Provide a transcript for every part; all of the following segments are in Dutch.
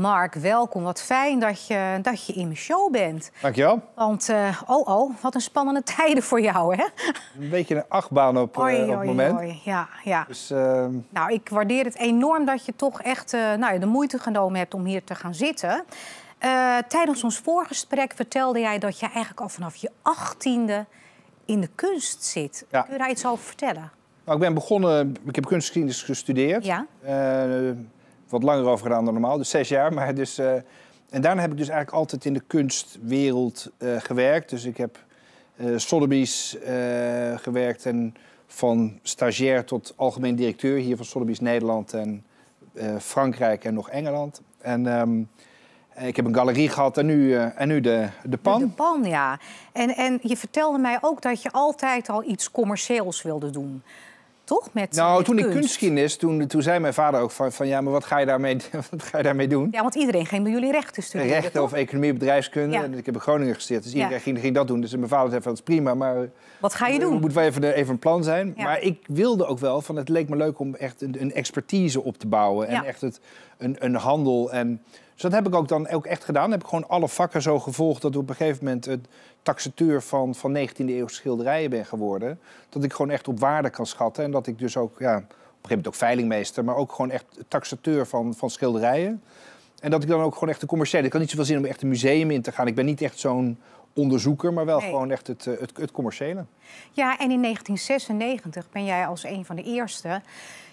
Mark, welkom. Wat fijn dat je, dat je in mijn show bent. Dankjewel. Want, uh, oh oh, wat een spannende tijden voor jou, hè? Een beetje een achtbaan op, eh, op het moment. ja, ja. Dus, ehm, Nou, ik waardeer het enorm dat je toch echt eh, nou, de moeite genomen hebt om hier te gaan zitten. tijdens ons voorgesprek vertelde jij dat je eigenlijk al vanaf je achttiende in de kunst zit. Kun je daar iets over vertellen? Nou, ik ben begonnen, ik heb kunstgeschiedenis gestudeerd. Ja wat langer over gedaan dan normaal, dus zes jaar. Maar dus, eh, en daarna heb ik dus eigenlijk altijd in de kunstwereld eh, gewerkt. Dus ik heb uh, Sotheby's gewerkt en van stagiair tot algemeen directeur hier van Sotheby's Nederland en Frankrijk en nog Engeland. En ehm, ik heb een galerie gehad en nu, en nu de, de pan. De, de pan, ja. En, en je vertelde mij ook dat je altijd al iets commercieels wilde doen toch? Met, nou, toen ik kunstgeschiedenis, toen, toen zei mijn vader ook van, van... ja, maar wat ga, je daarmee, wat ga je daarmee doen? Ja, want iedereen ging bij jullie rechten studeren. Rechten of economie, bedrijfskunde. En Ik heb in Groningen gestudeerd, dus iedereen ging, ging, dat doen. Dus mijn vader zei van, dat is prima, maar... Wat ga je doen? Het moet wel even, even een plan zijn. Maar ik wilde ook wel, van het leek me leuk om echt een, een expertise op te bouwen. En echt het, een, een handel en... Dus dat heb ik ook dan ook echt gedaan. Dan heb ik gewoon alle vakken zo gevolgd dat ik op een gegeven moment het taxateur van, van 19e eeuwse schilderijen ben geworden. Dat ik gewoon echt op waarde kan schatten. En dat ik dus ook, ja, op een gegeven moment ook veilingmeester, maar ook gewoon echt taxateur van, van schilderijen. En dat ik dan ook gewoon echt de commerciële. Ik had niet zoveel zin om echt een museum in te gaan. Ik ben niet echt zo'n onderzoeker, maar wel gewoon echt het, eh, het, het commerciële. Ja, en in 1996 ben jij als een van de eerste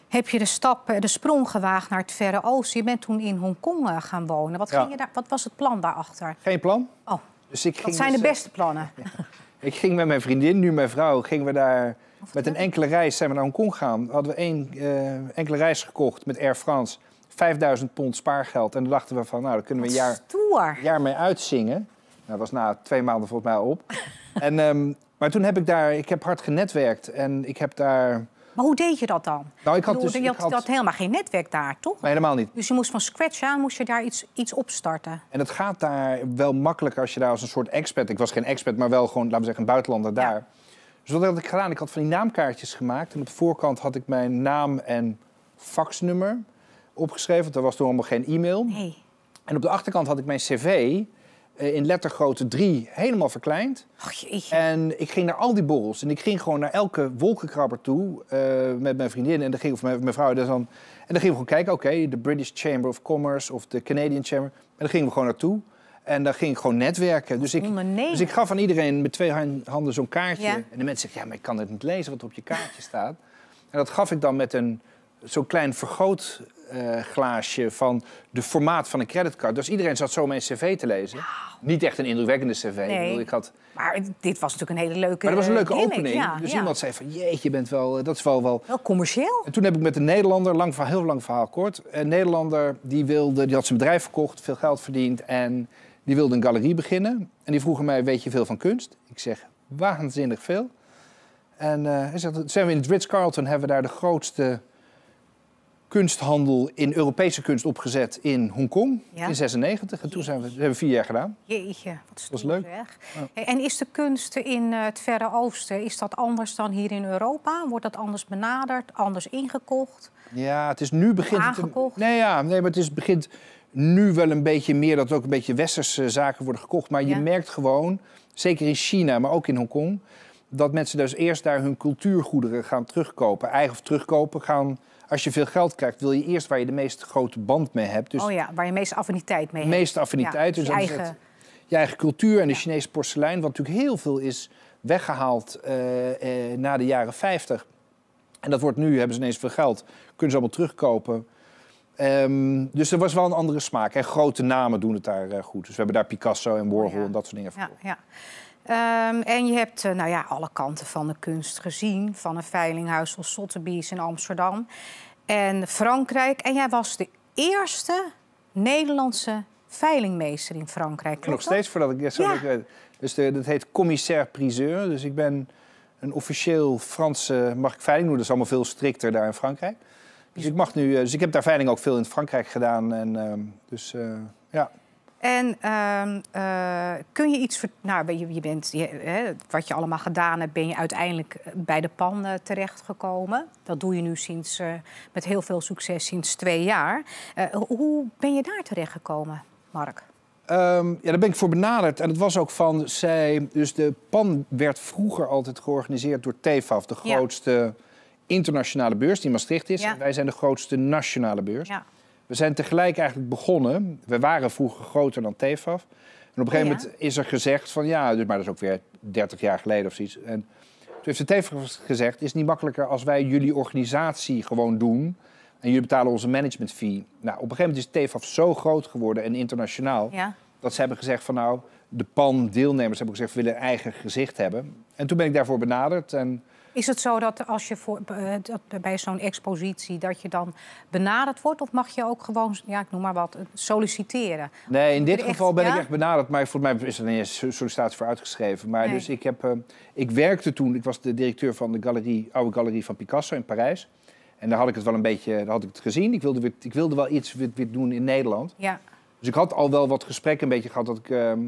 heb je de stap, de sprong gewaagd naar het Verre Oosten. Je bent toen in Hongkong eh, gaan wonen. Wat, ging je daar, wat was het plan daarachter? Geen plan. Oh, dus ik ging dat zijn dus, de eh, beste plannen. Ik ging met mijn vriendin, nu mijn vrouw, gingen we daar... Met een enkele reis zijn we naar Hongkong gegaan. Hadden we één uh, enkele reis gekocht met Air France. 5000 pond spaargeld. En dan dachten we van, nou, daar kunnen we een jaar, jaar mee uitzingen. Nou, dat was na twee maanden volgens mij op. en, ehm, maar toen heb ik daar, ik heb hard genetwerkt. En ik heb daar maar hoe deed je dat dan? Nou, ik had, dus, je had, had... helemaal geen netwerk daar, toch? Nee, helemaal niet. Dus je moest van scratch aan, moest je daar iets, iets opstarten. En het gaat daar wel makkelijker als je daar als een soort expert... Ik was geen expert, maar wel gewoon, laten we zeggen, een buitenlander daar. Dus wat had ik gedaan? Ik had van die naamkaartjes gemaakt. En op de voorkant had ik mijn naam en faxnummer opgeschreven. Dat was toen allemaal geen e-mail. Nee. En op de achterkant had ik mijn cv... Eh, in lettergrootte 3 helemaal verkleind. en ik ging naar al die borrels. En ik ging gewoon naar elke wolkenkrabber toe eh, met mijn vriendin. En dan ging, of mijn, vrouw. Dus dan, en dan gingen we gewoon kijken, oké, de British Chamber of Commerce of de Canadian Chamber. En dan gingen we gewoon naartoe. En dan ging ik gewoon netwerken. Dus ik, dus ik gaf aan iedereen met twee handen zo'n kaartje. En de mensen zeggen, ja, maar ik kan het niet lezen wat op je kaartje staat. En dat gaf ik dan met een zo'n klein vergroot eh, glaasje van de formaat van een creditcard. Dus iedereen zat zo mijn cv te lezen. Niet echt een indrukwekkende cv. Nee. Ik, had... Maar dit was natuurlijk een hele leuke Maar dat was een leuke opening. dus iemand zei van, jeetje, je bent wel, eh, dat is wel, wel... Wel commercieel. En toen heb ik met een Nederlander, lang, van heel lang verhaal kort... Een Nederlander, die, wilde, die had zijn bedrijf verkocht, veel geld verdiend... en die wilde een galerie beginnen. En die vroegen mij, weet je veel van kunst? Ik zeg, waanzinnig veel. En uh, hij zegt, zijn we in het Ritz-Carlton, hebben we daar de grootste kunsthandel in Europese kunst opgezet in Hongkong in 96. En toen zijn we, hebben we vier jaar gedaan. Jeetje, wat is Dat was leuk. En is de kunst in eh, het Verre Oosten is dat anders dan hier in Europa? Wordt dat anders benaderd, anders ingekocht? Ja, het is nu begint... Aangekocht? nee, ja, nee, maar het is, begint nu wel een beetje meer dat ook een beetje westerse zaken worden gekocht. Maar je merkt gewoon, zeker in China, maar ook in Hongkong dat mensen dus eerst daar hun cultuurgoederen gaan terugkopen. Eigen of terugkopen gaan. Als je veel geld krijgt, wil je eerst waar je de meest grote band mee hebt. Dus oh ja, waar je meest affiniteit mee hebt. Meeste affiniteit. dus je, eigen... eigen cultuur en de Chinese porselein, wat natuurlijk heel veel is weggehaald eh, eh, na de jaren 50. En dat wordt nu, hebben ze ineens veel geld, kunnen ze allemaal terugkopen. Ehm, dus er was wel een andere smaak. En grote namen doen het daar eh, goed. Dus we hebben daar Picasso en Warhol oh en dat soort dingen voor. Ja, ja. Ehm, en je hebt eh, nou ja, alle kanten van de kunst gezien. Van een veilinghuis als Sotheby's in Amsterdam. En Frankrijk. En jij was de eerste Nederlandse veilingmeester in Frankrijk. Nog steeds voordat ik... Ja. Ik, dus dat heet commissaire priseur. Dus ik ben een officieel Franse... Mag ik veiling doen? Dat is allemaal veel strikter daar in Frankrijk. Dus ik, mag nu, eh, dus ik heb daar veiling ook veel in Frankrijk gedaan. En, ehm, dus eh, ja... En ehm, eh, kun je iets. Ver... Nou, je, bent, hè, wat je allemaal gedaan hebt, ben je uiteindelijk eh, bij de pan terecht terechtgekomen. Dat doe je nu sinds, eh, met heel veel succes sinds twee jaar. hoe ben je daar terechtgekomen, Mark? Ehm, ja, daar ben ik voor benaderd. En het was ook van zij. Dus de PAN werd vroeger altijd georganiseerd door TEFAF, de grootste internationale beurs die in Maastricht is. En wij zijn de grootste nationale beurs. Ja. We zijn tegelijk eigenlijk begonnen. We waren vroeger groter dan TFAF. En op een gegeven moment is er gezegd van ja, dus, maar dat is ook weer 30 jaar geleden of zoiets. En toen heeft de TFAF gezegd, is het niet makkelijker als wij jullie organisatie gewoon doen... En jullie betalen onze management fee. Nou, op een gegeven moment is TFAF zo groot geworden en internationaal. Dat ze hebben gezegd van nou, de pan-deelnemers hebben gezegd, willen een eigen gezicht hebben. En toen ben ik daarvoor benaderd. En is het zo dat als je voor, eh, dat bij zo'n expositie dat je dan benaderd wordt? Of mag je ook gewoon, ja, ik noem maar wat, solliciteren? Nee, in dit geval ben ik echt benaderd. Maar voor mij is er een sollicitatie voor uitgeschreven. Maar dus ik, heb, eh, ik werkte toen, ik was de directeur van de galerie, oude galerie van Picasso in Parijs. En daar had ik het wel een beetje, daar had ik het gezien. Ik wilde, ik wilde wel iets weer, doen in Nederland. Ja. Dus ik had al wel wat gesprekken een beetje gehad dat ik... Ehm,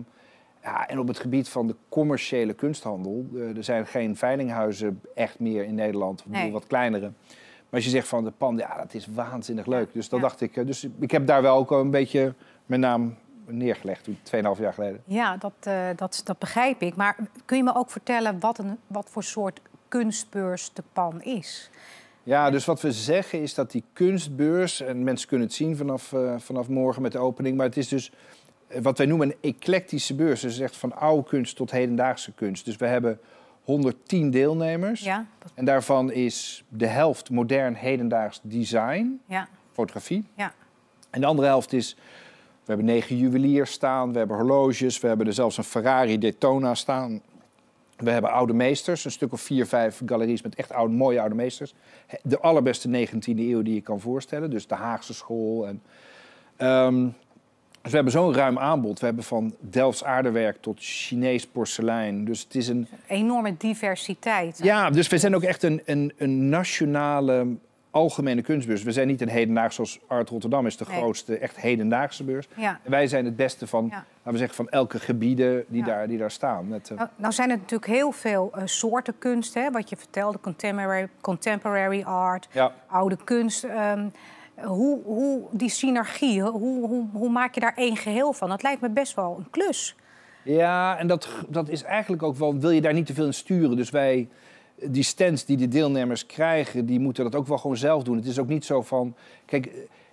ja, en op het gebied van de commerciële kunsthandel, eh, er zijn geen veilinghuizen echt meer in Nederland, nee. wat kleinere. Maar als je zegt van de pan, ja, dat is waanzinnig leuk. Dus dat dacht ik. Eh, dus ik heb daar wel ook een beetje mijn naam neergelegd toen, 2,5 jaar geleden. Ja, eh, dat, dat, begrijp ik. Maar kun je me ook vertellen wat, een, wat voor soort kunstbeurs de pan is? Ja, dus wat we zeggen is dat die kunstbeurs, en mensen kunnen het zien vanaf, vanaf morgen met de opening, maar het is dus eh, wat wij noemen een eclectische beurs. Dus echt van oude kunst tot hedendaagse kunst. Dus we hebben 110 deelnemers. Ja, dat... En daarvan is de helft modern hedendaags design, ja. fotografie. Ja. En de andere helft is... We hebben negen juweliers staan, we hebben horloges, we hebben er zelfs een Ferrari Daytona staan. We hebben oude meesters, een stuk of vier, vijf galeries met echt oude, mooie oude meesters. De allerbeste 19e eeuw die je kan voorstellen, dus de Haagse school. En, ehm, dus we hebben zo'n ruim aanbod. We hebben van Delfts aardewerk tot Chinees porselein. Dus het is een... Enorme diversiteit. Ja, dus we zijn ook echt een, een, een nationale algemene kunstbeurs. We zijn niet een hedendaagse zoals Art Rotterdam is de grootste echt hedendaagse beurs. Ja. wij zijn het beste van, laten we zeggen, van elke gebieden die, daar, die daar staan. Met, eh, nou, nou, zijn er natuurlijk heel veel eh, soorten kunst, hè, wat je vertelde, contemporary, contemporary art, oude kunst. Ehm, hoe, hoe die synergie, hoe, hoe, hoe maak je daar één geheel van? Dat lijkt me best wel een klus. Ja, en dat, dat is eigenlijk ook wel, wil je daar niet te veel in sturen. Dus wij, die stands die de deelnemers krijgen, die moeten dat ook wel gewoon zelf doen. Het is ook niet zo van, kijk,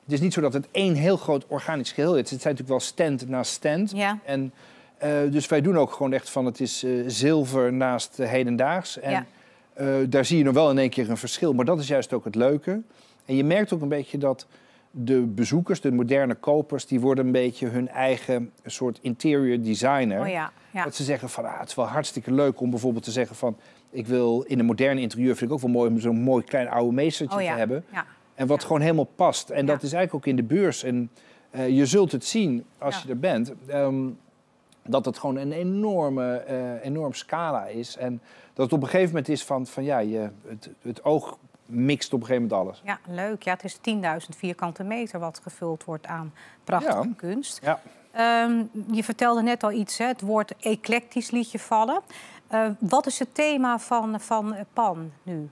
het is niet zo dat het één heel groot organisch geheel is. Het zijn natuurlijk wel stand na stand. Ja. En, eh, dus wij doen ook gewoon echt van, het is eh, zilver naast hedendaags. En ja. Eh, daar zie je nog wel in één keer een verschil. Maar dat is juist ook het leuke. En je merkt ook een beetje dat de bezoekers, de moderne kopers, die worden een beetje hun eigen soort interior designer. Oh ja, ja. Dat ze zeggen van, ah, het is wel hartstikke leuk om bijvoorbeeld te zeggen van... ik wil in een moderne interieur, vind ik ook wel mooi om zo'n mooi klein oude meestertje oh ja, te hebben. En wat gewoon helemaal past. En dat is eigenlijk ook in de beurs. En eh, je zult het zien als je er bent, ehm, dat het gewoon een enorme uh, enorm scala is. En dat het op een gegeven moment is van, van ja, je, het, het oog mixt op een gegeven moment alles. Ja, leuk. Ja, het is 10.000 vierkante meter wat gevuld wordt aan prachtige kunst. Ja. Ehm, je vertelde net al iets, hè? het woord eclectisch liet je vallen. Ehm, wat is het thema van, van Pan nu?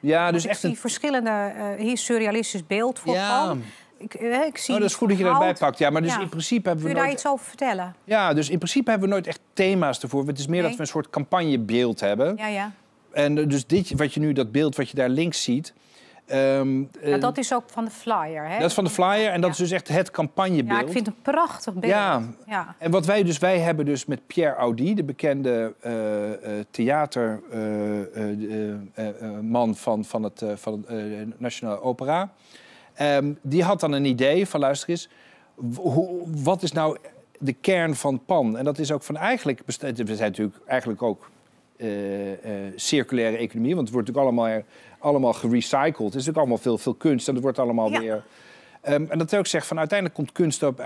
Ja, dus ik echt zie verschillende... Uh, hier surrealistisch beeld voor ja. Pan. Ik, eh, ik zie oh, dat is goed dat je dat pakt. Ja, maar dus in principe hebben we Kun je nooit... daar iets over vertellen? Ja, dus in principe hebben we nooit echt thema's ervoor. Het is meer dat we een soort campagnebeeld hebben. Ja, ja. En eh, dus dit, wat je nu, dat beeld wat je daar links ziet. Ehm, ja, eh, dat is ook van de flyer, hè? Dat is van de flyer en dat is dus echt het campagnebeeld. Ja, ik vind het een prachtig beeld. Ja. En wat wij dus, wij hebben dus met Pierre Audi, de bekende eh, theaterman van, van het van, Nationale Opera. Ehm, die had dan een idee van, luister eens, wat is nou de kern van Pan? En dat is ook van eigenlijk, we zijn natuurlijk eigenlijk ook eh, eh, circulaire economie. Want het wordt natuurlijk allemaal, allemaal gerecycled. Het is natuurlijk allemaal veel, veel kunst en dat wordt allemaal weer... Ehm, en dat wil ik zeggen, van uiteindelijk komt kunst ook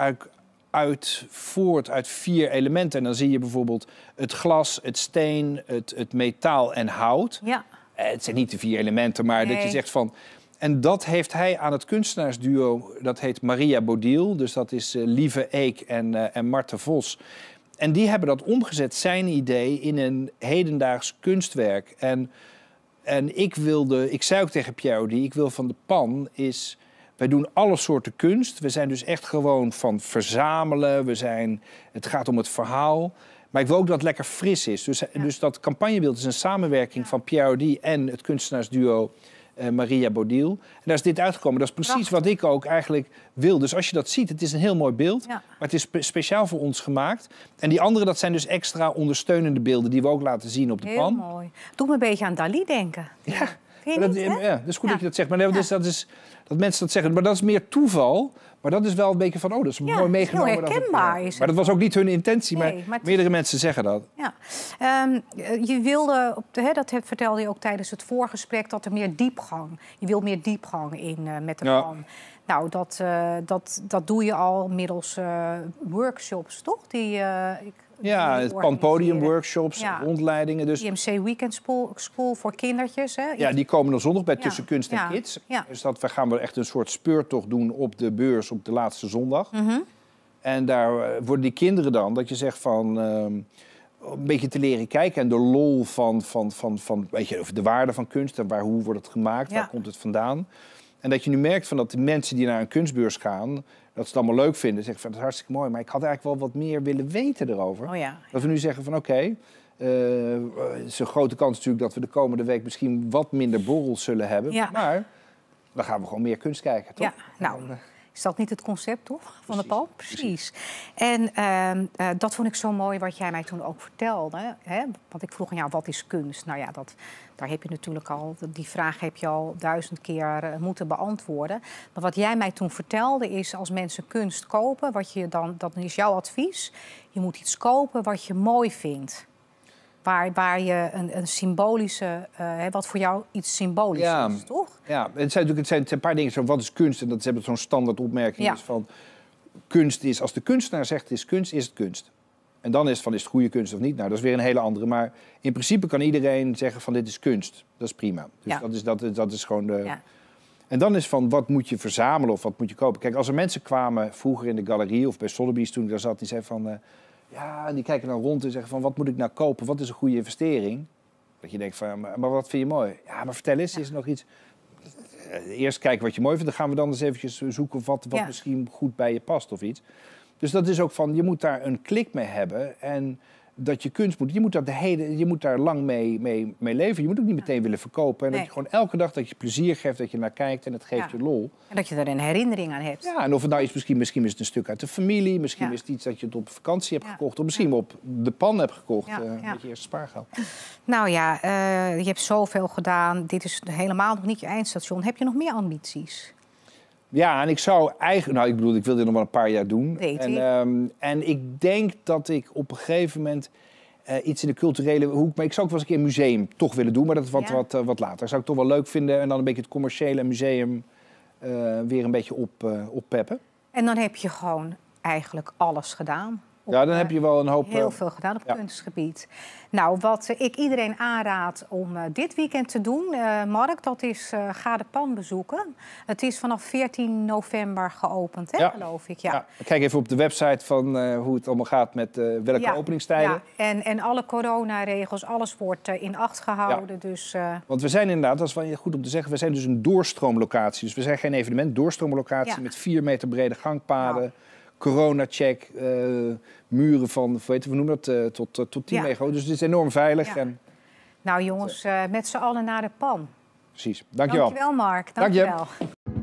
uit, voort uit vier elementen. En dan zie je bijvoorbeeld het glas, het steen, het, het metaal en hout. Ja. Eh, het zijn niet de vier elementen, maar dat je zegt van... En dat heeft hij aan het kunstenaarsduo, dat heet Maria Bodil. Dus dat is Lieve Eek en, uh, en Marten Vos en die hebben dat omgezet, zijn idee, in een hedendaags kunstwerk. En, en ik wilde, ik zei ook tegen Audi, ik wil van de pan is... Wij doen alle soorten kunst. We zijn dus echt gewoon van verzamelen. We zijn, het gaat om het verhaal. Maar ik wil ook dat het lekker fris is. Dus, dus dat campagnebeeld is een samenwerking van van Audi en het kunstenaarsduo eh, Maria Bodil. En daar is dit uitgekomen. Dat is precies wat ik ook eigenlijk wil. Dus als je dat ziet, het is een heel mooi beeld. Maar het is speciaal voor ons gemaakt. En die andere, dat zijn dus extra ondersteunende beelden... die we ook laten zien op de pan. Heel mooi. Doet me een beetje aan Dali denken. Ja ja, dat is goed dat je dat zegt. Maar dat, is, dat mensen dat zeggen. Maar dat is meer toeval. Maar dat is wel een beetje van, oh, dat is mooi meegenomen. dat het, is Maar dat was ook niet hun intentie. maar, meerdere mensen zeggen dat. Ja. Ehm, eh, je wilde, op de, hè, dat vertelde je ook tijdens het voorgesprek... dat er meer diepgang... Je wil meer diepgang in eh, met de Ja. Nou, dat, eh, dat, dat doe je al middels workshops, toch? Die, ik, ja, het Panpodium-workshops, ja. rondleidingen. Dus... IMC Weekend School, voor kindertjes. Hè? Ja, die komen dan zondag bij Tussen Kunst en Kids. Dus dat, we gaan wel echt een soort speurtocht doen op de beurs op de laatste zondag. Mhm. En daar eh, worden die kinderen dan, dat je zegt van... Ehm, een beetje te leren kijken en de lol van, van, van, van weet je, de waarde van kunst en waar, hoe wordt het gemaakt, waar komt het vandaan. En dat je nu merkt van dat de mensen die naar een kunstbeurs gaan, dat ze het allemaal leuk vinden. Zeggen van dat is hartstikke mooi, maar ik had eigenlijk wel wat meer willen weten erover. Oh ja. Dat we nu zeggen van oké, okay, is een grote kans natuurlijk dat we de komende week misschien wat minder borrels zullen hebben. Maar dan gaan we gewoon meer kunst kijken, toch? Ja, nou, eh, is dat niet het concept, toch? Van de pal Precies. En ehm, eh, dat vond ik zo mooi wat jij mij toen ook vertelde. Hè? Want ik vroeg aan jou, wat is kunst? Nou ja, dat, daar heb je natuurlijk al, die vraag heb je al duizend keer eh, moeten beantwoorden. Maar wat jij mij toen vertelde is, als mensen kunst kopen, wat je dan, dat is jouw advies. Je moet iets kopen wat je mooi vindt. Waar, waar je een, een symbolische, eh, wat voor jou iets symbolisch is, toch? Ja, het zijn natuurlijk het zijn, een paar dingen. Zo, wat is kunst? En dat hebben zo'n standaard opmerking is van kunst is, als de kunstenaar zegt het is kunst, is het kunst. En dan is het van, is het goede kunst of niet? Nou, dat is weer een hele andere. Maar in principe kan iedereen zeggen van, dit is kunst. Dat is prima. Dus dat, is, dat, dat is gewoon de... Ja. En dan is van, wat moet je verzamelen of wat moet je kopen? Kijk, als er mensen kwamen vroeger in de galerie of bij Sotheby's toen ik daar zat... die zei van, eh, ja, en die kijken dan rond en zeggen van wat moet ik nou kopen? Wat is een goede investering? Dat je denkt van, maar wat vind je mooi? Ja, maar vertel eens, is er nog iets? Eerst kijken wat je mooi vindt, dan gaan we dan eens eventjes zoeken wat, wat misschien goed bij je past of iets. Dus dat is ook van, je moet daar een klik mee hebben. En dat je kunst moet. Je moet, dat de hele, je moet daar lang mee, mee, mee leven. Je moet ook niet meteen willen verkopen. En dat je gewoon elke dag dat je plezier geeft, dat je naar kijkt en het geeft je lol. En dat je daar een herinnering aan hebt. Ja, en of het nou is, misschien, misschien is het een stuk uit de familie. Misschien is het iets dat je het op vakantie hebt gekocht. Of misschien op de pan hebt gekocht eh, met je eerste spaargeld. Nou ja, eh, je hebt zoveel gedaan. Dit is helemaal nog niet je eindstation. Heb je nog meer ambities? Ja, en ik zou eigenlijk... Nou, ik bedoel, ik wil dit nog wel een paar jaar doen. Weet en, ehm, en ik denk dat ik op een gegeven moment... Eh, iets in de culturele hoek. Maar ik zou ook wel eens een keer een museum toch willen doen. Maar dat is wat, ja. wat, eh, wat later. Zou ik toch wel leuk vinden. En dan een beetje het commerciële museum eh, weer een beetje op, oppeppen. En dan heb je gewoon eigenlijk alles gedaan ja, dan heb eh, je wel een hoop. Heel eh, veel gedaan op ja. kunstgebied. Nou, wat ik iedereen aanraad om eh, dit weekend te doen, Mark, dat is uh, ga de pan bezoeken. Het is vanaf 14 november geopend, hè, geloof ik. Ja. ja. Kijk even op de website van hoe het allemaal gaat met welke openingstijden. Ja. En, en alle coronaregels, alles wordt in acht gehouden. Dus, Want we zijn inderdaad, dat is wel goed om te zeggen, we zijn dus een doorstroomlocatie. Dus we zijn geen evenement, doorstroomlocatie met vier meter brede gangpaden. Nou, corona-check, eh, muren van, weet je, we noemen dat, eh, tot, eh, tot 10 ja. Dus het is enorm veilig. En... Nou jongens, met z'n allen naar de pan. Precies, dankjewel. Dankjewel Mark, dankjewel.